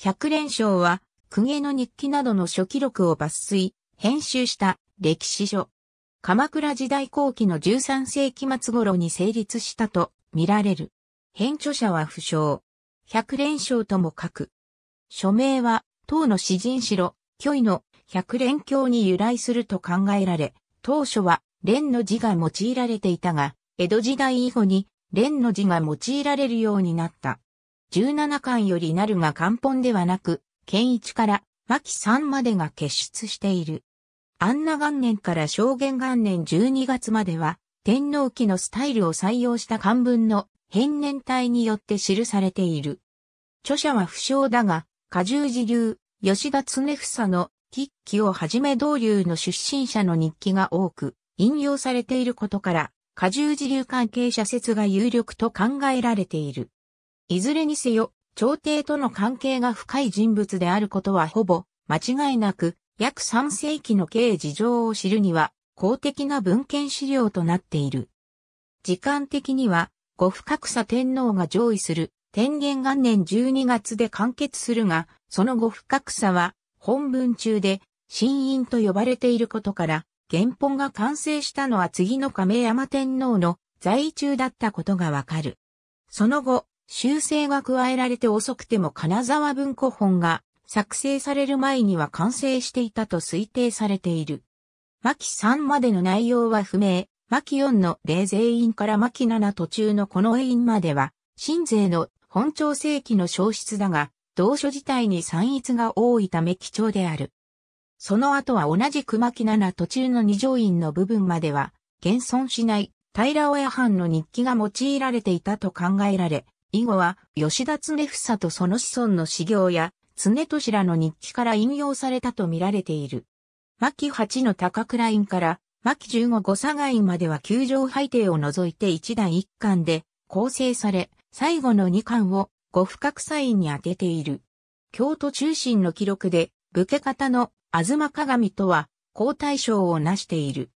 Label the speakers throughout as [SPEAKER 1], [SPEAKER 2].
[SPEAKER 1] 百連章は、公家の日記などの書記録を抜粋、編集した歴史書。鎌倉時代後期の13世紀末頃に成立したと見られる。編著者は不詳。百連章とも書く。署名は、唐の詩人城、虚偽の百連教に由来すると考えられ、当初は連の字が用いられていたが、江戸時代以後に連の字が用いられるようになった。17巻よりなるが漢本ではなく、県一から牧三までが結出している。安奈元年から正元元年12月までは、天皇記のスタイルを採用した漢文の変年体によって記されている。著者は不詳だが、下重寺流、吉田常房の筆記をはじめ同流の出身者の日記が多く引用されていることから、下重寺流関係者説が有力と考えられている。いずれにせよ、朝廷との関係が深い人物であることはほぼ間違いなく、約3世紀の経事情を知るには、公的な文献資料となっている。時間的には、五不格差天皇が上位する天元元年12月で完結するが、その後不格差は本文中で新院と呼ばれていることから、原本が完成したのは次の亀山天皇の在位中だったことがわかる。その後、修正が加えられて遅くても金沢文庫本が作成される前には完成していたと推定されている。巻3までの内容は不明、巻4の霊全院から巻7途中のこの院までは、新税の本朝世紀の消失だが、同書自体に散逸が多いため貴重である。その後は同じく巻7途中の二条院の部分までは、現存しない平親藩の日記が用いられていたと考えられ、以後は、吉田恒房とその子孫の修行や、常利らの日記から引用されたと見られている。牧八の高倉院から、牧十五五佐賀院までは球場背景を除いて一段一巻で構成され、最後の二巻を五深イ院に当てている。京都中心の記録で、武家方の東鏡とは、皇太章を成している。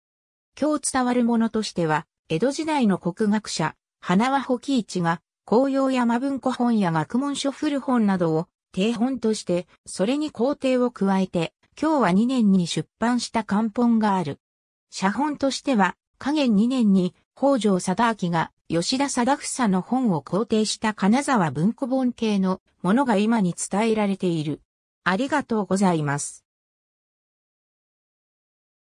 [SPEAKER 1] 今日伝わるものとしては、江戸時代の国学者、花輪保喜一が、紅葉山文庫本や学問書古本などを定本として、それに工程を加えて、今日は2年に出版した漢本がある。写本としては、下元2年に北条貞明が吉田貞房の本を肯定した金沢文庫本系のものが今に伝えられている。ありがとうございます。